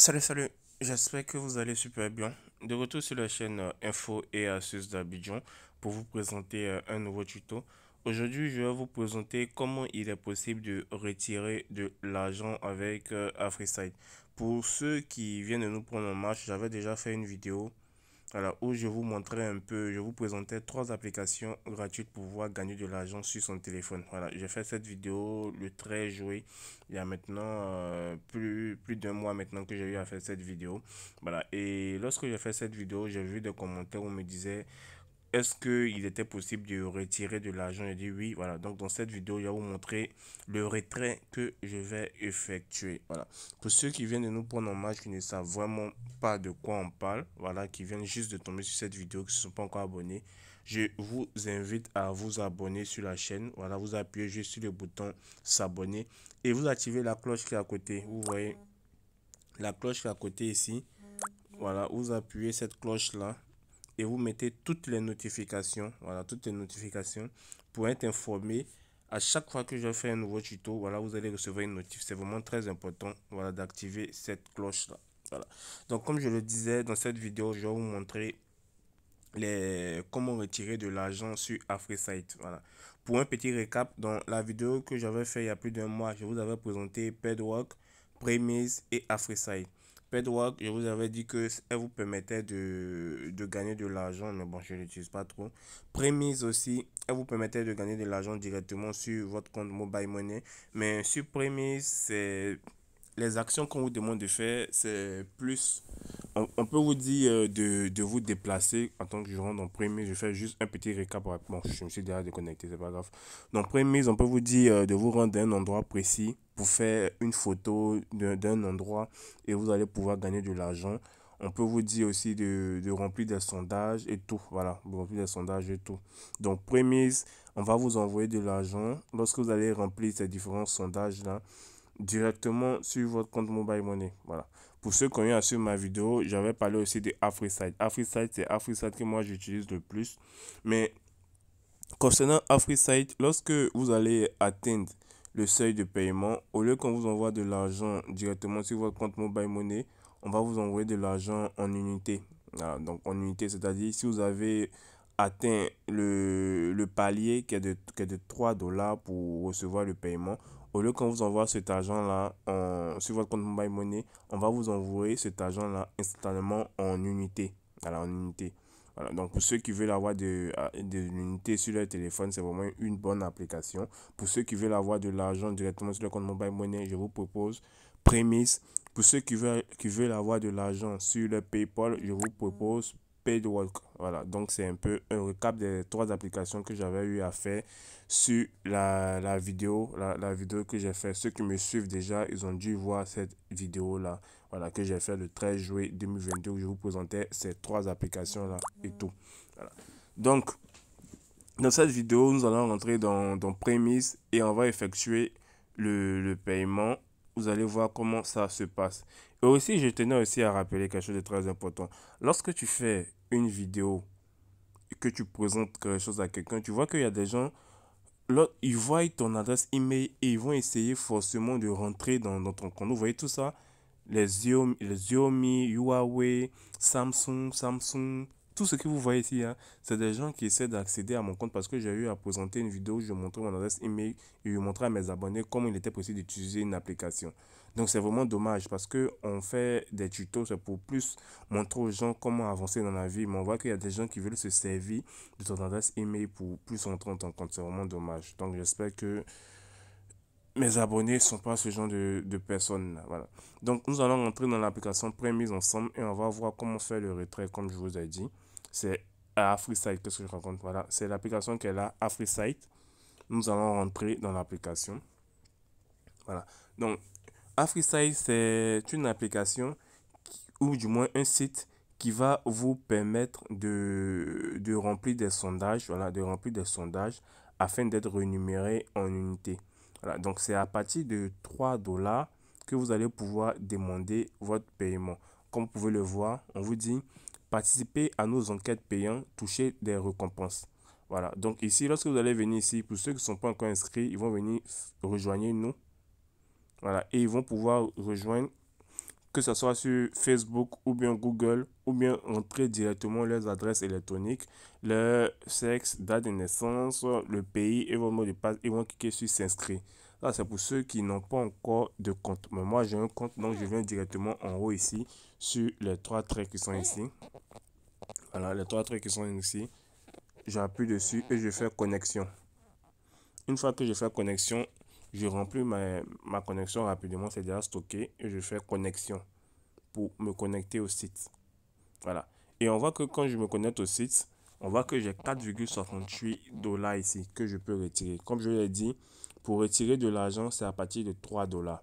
Salut, salut. J'espère que vous allez super bien. De retour sur la chaîne euh, Info et Astuces d'Abidjan pour vous présenter euh, un nouveau tuto. Aujourd'hui, je vais vous présenter comment il est possible de retirer de l'argent avec euh, AfriSide. Pour ceux qui viennent de nous prendre en marche, j'avais déjà fait une vidéo alors où je vous montrais un peu, je vous présentais trois applications gratuites pour pouvoir gagner de l'argent sur son téléphone. Voilà, j'ai fait cette vidéo le 13 juillet, il y a maintenant euh, plus, plus d'un mois maintenant que j'ai eu à faire cette vidéo. Voilà, et lorsque j'ai fait cette vidéo, j'ai vu des commentaires où on me disait est-ce qu'il était possible de retirer de l'argent et dit oui, voilà. Donc, dans cette vidéo, je vais vous montrer le retrait que je vais effectuer. Voilà. Pour ceux qui viennent de nous prendre en match, qui ne savent vraiment pas de quoi on parle, voilà, qui viennent juste de tomber sur cette vidéo, qui ne sont pas encore abonnés, je vous invite à vous abonner sur la chaîne. Voilà, vous appuyez juste sur le bouton s'abonner et vous activez la cloche qui est à côté. Vous voyez la cloche qui est à côté ici. Voilà, vous appuyez cette cloche-là et vous mettez toutes les notifications, voilà, toutes les notifications pour être informé à chaque fois que je fais un nouveau tuto, voilà, vous allez recevoir une notif. C'est vraiment très important, voilà, d'activer cette cloche-là. Voilà. Donc, comme je le disais dans cette vidéo, je vais vous montrer les comment retirer de l'argent sur AfriSite. Voilà. Pour un petit récap, dans la vidéo que j'avais fait il y a plus d'un mois, je vous avais présenté pedwalk Premise et AfriSite. Pedwalk, je vous avais dit que elle vous permettait de, gagner de l'argent, mais bon, je ne l'utilise pas trop. Premise aussi, elle vous permettait de gagner de l'argent directement sur votre compte Mobile Money. Mais sur Premise, c'est les actions qu'on vous demande de faire, c'est plus. On, peut vous dire euh, de, vous déplacer en tant que rentre en Premise. Je fais juste un petit récap bon Je me suis déjà déconnecté, c'est pas grave. Donc Premise, on peut vous dire euh, de vous rendre à un endroit précis faire une photo d'un endroit et vous allez pouvoir gagner de l'argent. On peut vous dire aussi de, de, remplir des sondages et tout. Voilà, remplir des sondages et tout. Donc, prémisse, on va vous envoyer de l'argent lorsque vous allez remplir ces différents sondages-là directement sur votre compte Mobile Money. Voilà. Pour ceux qui ont eu à suivre ma vidéo, j'avais parlé aussi de AfriSite. AfriSite, c'est AfriSite que moi j'utilise le plus. Mais concernant AfriSite, lorsque vous allez atteindre le seuil de paiement. Au lieu qu'on vous envoie de l'argent directement sur votre compte mobile money, on va vous envoyer de l'argent en unité. Ah, donc en unité, c'est-à-dire si vous avez atteint le, le palier qui est, de, qui de 3 dollars pour recevoir le paiement, au lieu qu'on vous envoie cet argent-là sur votre compte mobile money, on va vous envoyer cet argent-là instantanément en unité. en unité donc pour ceux qui veulent avoir de, euh, de l'unité sur leur téléphone, c'est vraiment une bonne application. Pour ceux qui veulent avoir de l'argent directement sur leur compte mobile money, je vous propose Prémisse. Pour ceux qui veulent, qui veulent avoir de l'argent sur le PayPal, je vous propose walk Voilà, donc c'est un peu un recap des trois applications que j'avais eu à faire sur la, la vidéo, la, vidéo que j'ai fait. Ceux qui me suivent déjà, ils ont dû voir cette vidéo-là, voilà, que j'ai fait le 13 juillet 2022 où je vous présentais ces trois applications-là et tout. Voilà. Donc, dans cette vidéo, nous allons rentrer dans, dans Prémisse et on va effectuer le, le paiement. Vous allez voir comment ça se passe aussi, je tenais aussi à rappeler quelque chose de très important. Lorsque tu fais une vidéo et que tu présentes quelque chose à quelqu'un, tu vois qu'il y a des gens, ils voient ton adresse email et ils vont essayer forcément de rentrer dans, notre ton compte. Vous voyez tout ça les Xiaomi, les Huawei, Samsung, Samsung, tout ce que vous voyez ici, hein, c'est des gens qui essaient d'accéder à mon compte parce que j'ai eu à présenter une vidéo où je montrais mon adresse email et je montrais à mes abonnés comment il était possible d'utiliser une application. Donc c'est vraiment dommage parce que on fait des tutos pour plus montrer aux gens comment avancer dans la vie, mais on voit qu'il y a des gens qui veulent se servir de ton adresse email pour plus entrer en tant compte. C'est vraiment dommage. Donc j'espère que mes abonnés ne sont pas ce genre de, personnes Voilà. Donc nous allons rentrer dans l'application Prémise ensemble et on va voir comment faire le retrait comme je vous ai dit. C'est à AfriSite, qu'est-ce que je raconte Voilà, c'est l'application qu'elle a, AfriSite. Nous allons rentrer dans l'application. Voilà. Donc, AfriSize, c'est une application ou du moins un site qui va vous permettre de, de remplir des sondages, voilà, de remplir des sondages afin d'être rémunéré en unité. Voilà, donc c'est à partir de 3 dollars que vous allez pouvoir demander votre paiement. Comme vous pouvez le voir, on vous dit participer à nos enquêtes payantes, toucher des récompenses. Voilà, donc ici, lorsque vous allez venir ici, pour ceux qui ne sont pas encore inscrits, ils vont venir rejoindre nous voilà, et ils vont pouvoir rejoindre, que ce soit sur Facebook ou bien Google, ou bien entrer directement leurs adresses électroniques, leur sexe, date de naissance, le pays et vos mot de passe. Ils vont cliquer sur s'inscrire. ça c'est pour ceux qui n'ont pas encore de compte. Mais moi, j'ai un compte, donc je viens directement en haut ici, sur les trois traits qui sont ici. Voilà, les trois traits qui sont ici. J'appuie dessus et je fais connexion. Une fois que je fais connexion, je remplis ma, connexion rapidement, c'est déjà stocké et je fais connexion pour me connecter au site. Voilà. Et on voit que quand je me connecte au site, on voit que j'ai 4,68 dollars ici que je peux retirer. Comme je l'ai dit, pour retirer de l'argent, c'est à partir de 3 dollars.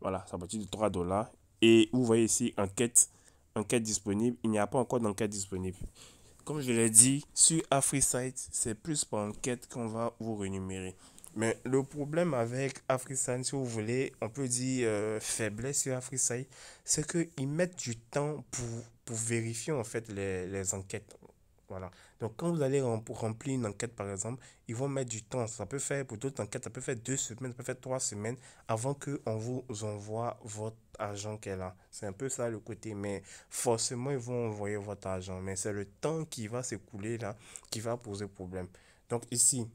Voilà, c'est à partir de 3 dollars. Et vous voyez ici, enquête, enquête disponible. Il n'y a pas encore d'enquête disponible. Comme je l'ai dit, sur AfriSite, c'est plus par enquête qu'on va vous rémunérer. Mais le problème avec AfriSan, si vous voulez, on peut dire euh, faiblesse sur AfriSan, c'est qu'ils mettent du temps pour, pour vérifier en fait les, les enquêtes. Voilà. Donc, quand vous allez remplir une enquête, par exemple, ils vont mettre du temps. Ça peut faire, pour d'autres enquêtes, ça peut faire deux semaines, ça peut faire trois semaines avant qu'on vous envoie votre argent qu'elle a. C'est un peu ça le côté. Mais forcément, ils vont envoyer votre argent. Mais c'est le temps qui va s'écouler là qui va poser problème. Donc, ici,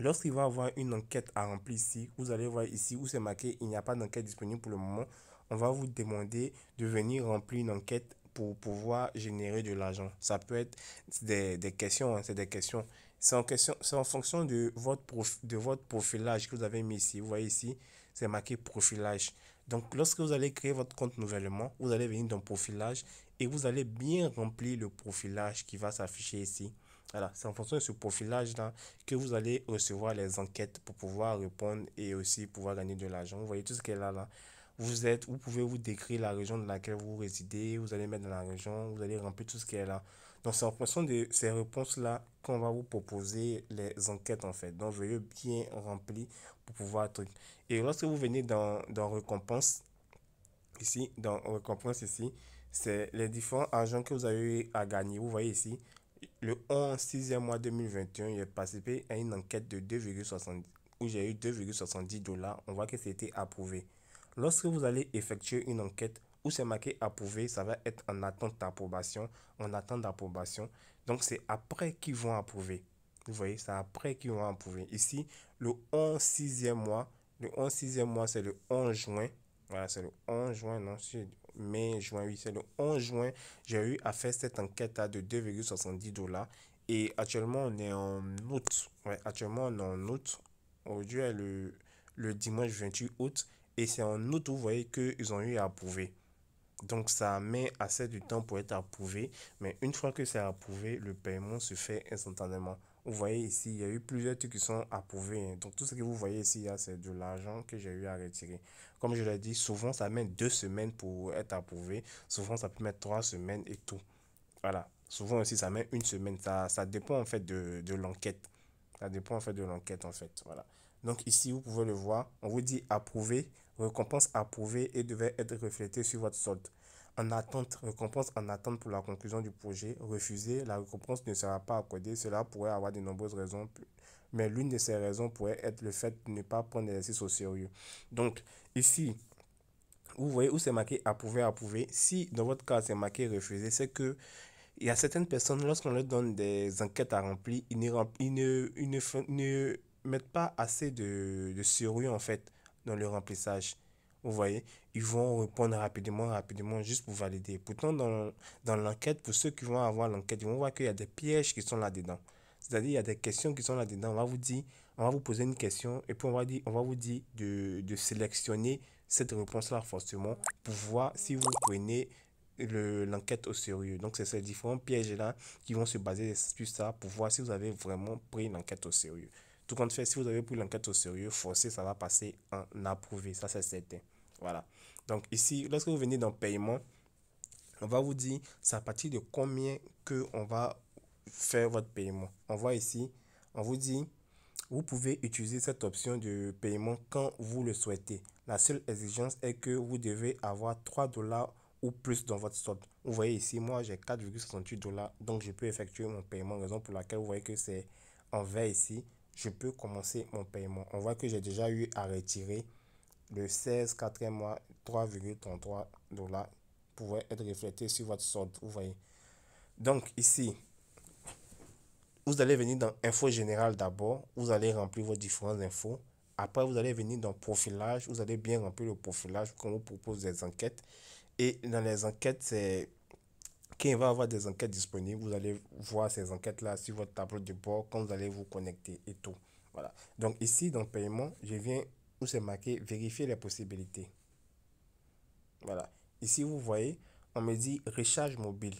Lorsqu'il va avoir une enquête à remplir ici, vous allez voir ici où c'est marqué il n'y a pas d'enquête disponible pour le moment. On va vous demander de venir remplir une enquête pour pouvoir générer de l'argent. Ça peut être des, questions, hein, c'est des questions. C'est en, en fonction de votre, de votre profilage que vous avez mis ici. Vous voyez ici, c'est marqué profilage. Donc, lorsque vous allez créer votre compte nouvellement, vous allez venir dans profilage et vous allez bien remplir le profilage qui va s'afficher ici. Voilà, c'est en fonction de ce profilage-là que vous allez recevoir les enquêtes pour pouvoir répondre et aussi pouvoir gagner de l'argent. Vous voyez tout ce qu'elle a là. Vous, êtes, vous pouvez vous décrire la région dans laquelle vous résidez, vous allez mettre dans la région, vous allez remplir tout ce qu'elle a là. Donc, c'est en fonction de ces réponses-là qu'on va vous proposer les enquêtes, en fait. Donc, veuillez bien remplir pour pouvoir... Truc. Et lorsque vous venez dans, dans Récompense, ici, dans Récompense, ici, c'est les différents agents que vous avez à gagner. Vous voyez ici, le 11 6e mois 2021, j'ai participé à une enquête de 2,70 où j'ai eu 2,70 dollars. On voit que c'était approuvé. Lorsque vous allez effectuer une enquête où c'est marqué approuvé, ça va être en attente d'approbation, en attente d'approbation. Donc c'est après qu'ils vont approuver. Vous voyez, c'est après qu'ils vont approuver. Ici, le 11 6e mois, le 11 6e mois, c'est le 11 juin. Voilà, c'est le 11 juin, non, mai, juin, oui, c'est le 11 juin, j'ai eu à faire cette enquête à de 2,70 dollars. Et actuellement, on est en août. actuellement, on est en août. Aujourd'hui, le, dimanche 28 août. Et c'est en août, vous voyez qu'ils ont eu à approuver. Donc, ça met assez de temps pour être approuvé. Mais une fois que c'est approuvé, le paiement se fait instantanément. Vous voyez ici, il y a eu plusieurs trucs qui sont approuvés. Hein. Donc, tout ce que vous voyez ici, c'est de l'argent que j'ai eu à retirer. Comme je l'ai dit, souvent, ça met deux semaines pour être approuvé. Souvent, ça peut mettre trois semaines et tout. Voilà. Souvent aussi, ça met une semaine. Ça, ça dépend en fait de, de l'enquête. Ça dépend en fait de l'enquête en fait. Voilà. Donc ici, vous pouvez le voir. On vous dit approuvé, récompense approuvée et devait être reflété sur votre solde en attente, récompense en attente pour la conclusion du projet, refusée, la récompense ne sera pas accordée. Cela pourrait avoir de nombreuses raisons, mais l'une de ces raisons pourrait être le fait de ne pas prendre l'exercice au sérieux. Donc, ici, vous voyez où c'est marqué approuver, approuver. Si dans votre cas c'est marqué refuser, c'est que il y a certaines personnes, lorsqu'on leur donne des enquêtes à remplir, ils ne, mettent pas assez de, de sérieux en fait dans le remplissage. Vous voyez, ils vont répondre rapidement, rapidement, juste pour valider. Pourtant, dans, l'enquête, pour ceux qui vont avoir l'enquête, ils vont voir qu'il y a des pièges qui sont là-dedans. C'est-à-dire, il y a des questions qui sont là-dedans. On va vous dire, on va vous poser une question et puis on va, dire, on va vous dire de, sélectionner cette réponse-là, forcément, pour voir si vous prenez l'enquête au sérieux. Donc, c'est ces différents pièges-là qui vont se baser sur ça pour voir si vous avez vraiment pris l'enquête au sérieux. Tout compte fait, si vous avez pris l'enquête au sérieux, forcé, ça va passer en approuvé. Ça, c'est certain. Voilà. Donc ici, lorsque vous venez dans paiement, on va vous dire ça à partir de combien que on va faire votre paiement. On voit ici, on vous dit vous pouvez utiliser cette option de paiement quand vous le souhaitez. La seule exigence est que vous devez avoir 3 dollars ou plus dans votre solde. Vous voyez ici, moi j'ai 4,68 dollars, donc je peux effectuer mon paiement, raison pour laquelle vous voyez que c'est en vert ici je peux commencer mon paiement. On voit que j'ai déjà eu à retirer le 16 4 mois 3,33 dollars pourrait être reflété sur votre solde. Vous voyez. Donc ici, vous allez venir dans Info générale d'abord. Vous allez remplir vos différentes infos. Après, vous allez venir dans Profilage. Vous allez bien remplir le profilage quand vous propose des enquêtes. Et dans les enquêtes, c'est qui va avoir des enquêtes disponibles, vous allez voir ces enquêtes-là sur votre tableau de bord quand vous allez vous connecter et tout. Voilà. Donc ici, dans paiement, je viens où c'est marqué vérifier les possibilités. Voilà. Ici, vous voyez, on me dit recharge mobile.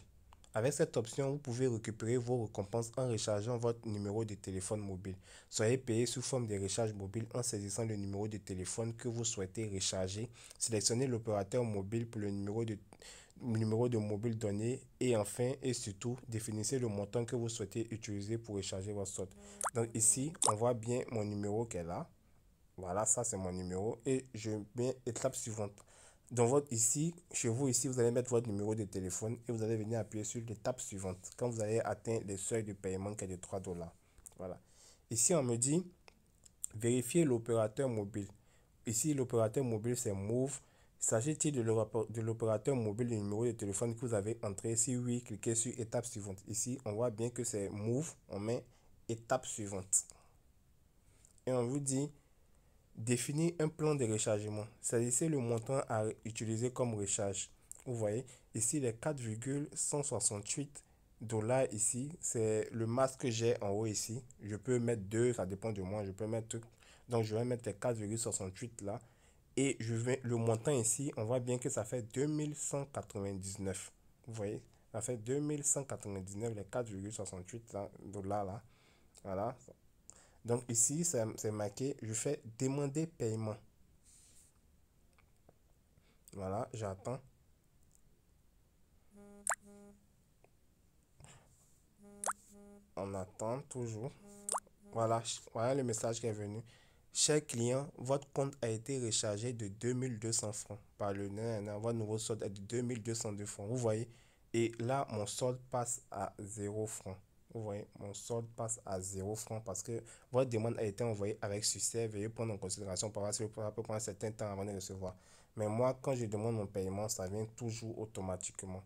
Avec cette option, vous pouvez récupérer vos récompenses en rechargeant votre numéro de téléphone mobile. Soyez payé sous forme de recharge mobile en saisissant le numéro de téléphone que vous souhaitez recharger. Sélectionnez l'opérateur mobile pour le numéro de, numéro de mobile donné et enfin et surtout définissez le montant que vous souhaitez utiliser pour recharger votre solde. Donc ici, on voit bien mon numéro qui est là. Voilà, ça c'est mon numéro et je mets étape suivante. Dans votre ici, chez vous ici, vous allez mettre votre numéro de téléphone et vous allez venir appuyer sur l'étape suivante quand vous allez atteindre le seuil de paiement qui est de 3 dollars. Voilà. Ici, on me dit vérifier l'opérateur mobile. Ici, l'opérateur mobile c'est Move S'agit-il de l'opérateur mobile du numéro de téléphone que vous avez entré Si oui, cliquez sur étape suivante. Ici, on voit bien que c'est Move, on met étape suivante. Et on vous dit définir un plan de rechargement. Saisissez le montant à utiliser comme recharge. Vous voyez, ici les 4,168 dollars ici, c'est le masque que j'ai en haut ici. Je peux mettre 2, ça dépend de moi, je peux mettre Donc je vais mettre les 4,68 là. Et je vais, le montant ici, on voit bien que ça fait 2199. Vous voyez Ça fait 2199, les 4,68 dollars là. Voilà. Donc ici, c'est marqué, je fais demander paiement. Voilà, j'attends. On attend toujours. Voilà, voilà le message qui est venu. Cher client, votre compte a été rechargé de 2200 francs par le nain Votre nouveau solde est de 2202 francs. Vous voyez Et là, mon solde passe à 0 francs. Vous voyez, mon solde passe à 0 francs parce que votre demande a été envoyée avec succès. Veuillez prendre en considération par rapport à prendre un certain temps avant de recevoir. Mais moi, quand je demande mon paiement, ça vient toujours automatiquement.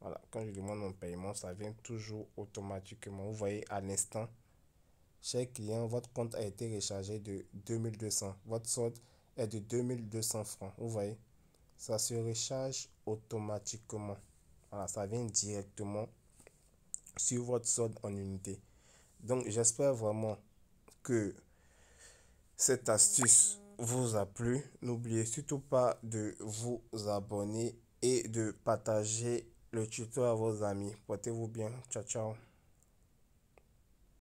Voilà, quand je demande mon paiement, ça vient toujours automatiquement. Vous voyez, à l'instant, Cher client, votre compte a été rechargé de 2200. Votre solde est de 2200 francs. Vous voyez, ça se recharge automatiquement. Voilà, ça vient directement sur votre solde en unité. Donc, j'espère vraiment que cette astuce vous a plu. N'oubliez surtout pas de vous abonner et de partager le tuto à vos amis. Portez-vous bien. Ciao, ciao.